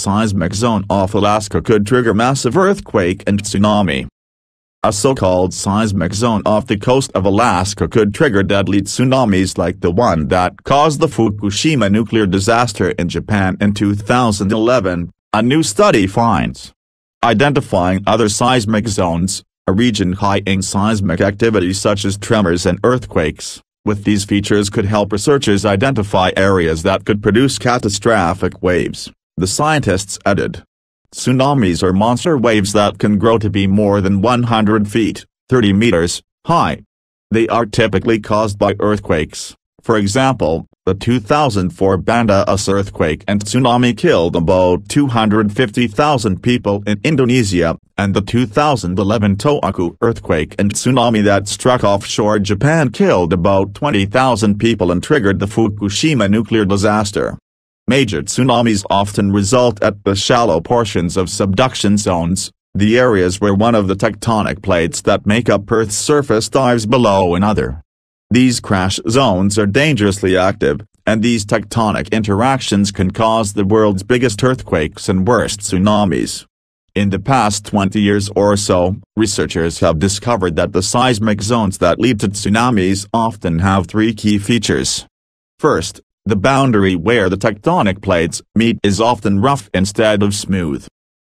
seismic zone off Alaska could trigger massive earthquake and tsunami. A so-called seismic zone off the coast of Alaska could trigger deadly tsunamis like the one that caused the Fukushima nuclear disaster in Japan in 2011, a new study finds. Identifying other seismic zones, a region high in seismic activity such as tremors and earthquakes, with these features could help researchers identify areas that could produce catastrophic waves the scientists added. Tsunamis are monster waves that can grow to be more than 100 feet, 30 meters, high. They are typically caused by earthquakes. For example, the 2004 Banda earthquake and tsunami killed about 250,000 people in Indonesia, and the 2011 Tohoku earthquake and tsunami that struck offshore Japan killed about 20,000 people and triggered the Fukushima nuclear disaster. Major tsunamis often result at the shallow portions of subduction zones, the areas where one of the tectonic plates that make up Earth's surface dives below another. These crash zones are dangerously active, and these tectonic interactions can cause the world's biggest earthquakes and worst tsunamis. In the past 20 years or so, researchers have discovered that the seismic zones that lead to tsunamis often have three key features. First, the boundary where the tectonic plates meet is often rough instead of smooth.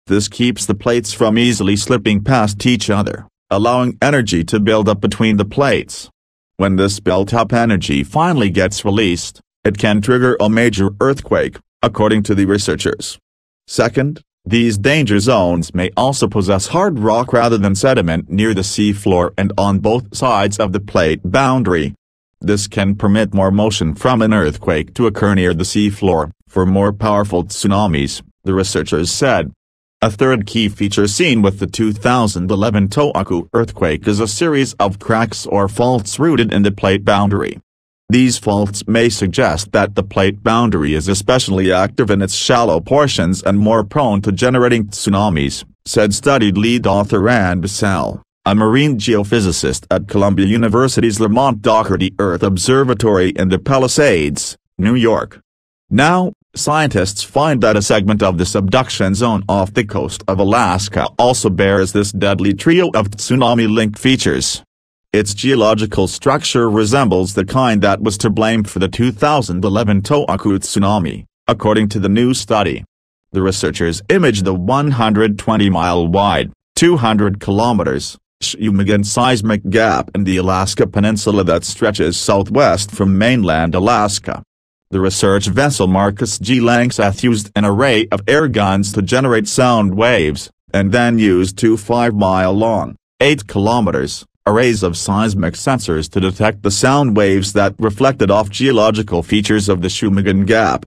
This keeps the plates from easily slipping past each other, allowing energy to build up between the plates. When this built-up energy finally gets released, it can trigger a major earthquake, according to the researchers. Second, these danger zones may also possess hard rock rather than sediment near the seafloor and on both sides of the plate boundary, this can permit more motion from an earthquake to occur near the seafloor, for more powerful tsunamis, the researchers said. A third key feature seen with the 2011 Tohoku earthquake is a series of cracks or faults rooted in the plate boundary. These faults may suggest that the plate boundary is especially active in its shallow portions and more prone to generating tsunamis, said studied lead author Ann Bissell a marine geophysicist at Columbia University's Lamont Doherty Earth Observatory in the Palisades, New York. Now, scientists find that a segment of the subduction zone off the coast of Alaska also bears this deadly trio of tsunami-linked features. Its geological structure resembles the kind that was to blame for the 2011 Tohoku tsunami, according to the new study. The researchers imaged the 120-mile-wide, 200 kilometers, Shumagan seismic gap in the Alaska Peninsula that stretches southwest from mainland Alaska. The research vessel Marcus G. Langseth used an array of air guns to generate sound waves, and then used two 5-mile-long, 8 kilometers, arrays of seismic sensors to detect the sound waves that reflected off geological features of the Shumagan Gap.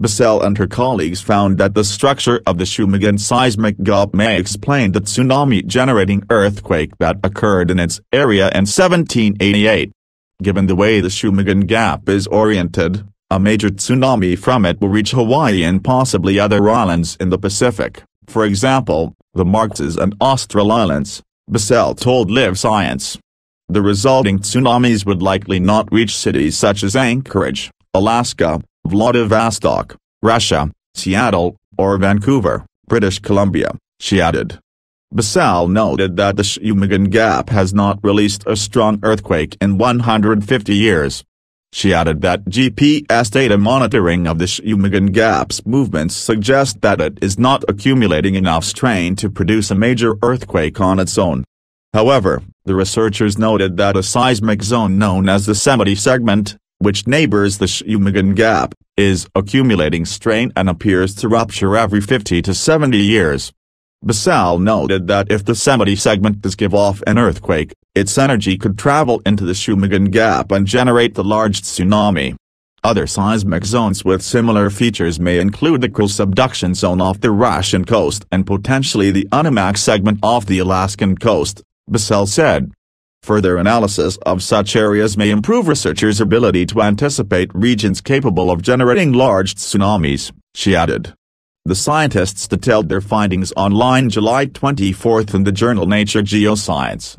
Bissell and her colleagues found that the structure of the Shumagan seismic gap may explain the tsunami-generating earthquake that occurred in its area in 1788. Given the way the Shumagan Gap is oriented, a major tsunami from it will reach Hawaii and possibly other islands in the Pacific, for example, the Marquesas and Austral Islands, Bissell told Live Science. The resulting tsunamis would likely not reach cities such as Anchorage, Alaska, Vladivostok, Russia, Seattle, or Vancouver, British Columbia, she added. Basal noted that the Shumigan Gap has not released a strong earthquake in 150 years. She added that GPS data monitoring of the Shumigan Gap's movements suggests that it is not accumulating enough strain to produce a major earthquake on its own. However, the researchers noted that a seismic zone known as the Semite segment, which neighbors the Shumagan Gap, is accumulating strain and appears to rupture every 50 to 70 years. Bissell noted that if the Semite segment does give off an earthquake, its energy could travel into the Shumagan Gap and generate the large tsunami. Other seismic zones with similar features may include the Kuril subduction zone off the Russian coast and potentially the Unimak segment off the Alaskan coast, Bissell said. Further analysis of such areas may improve researchers' ability to anticipate regions capable of generating large tsunamis, she added. The scientists detailed their findings online July 24 in the journal Nature Geoscience.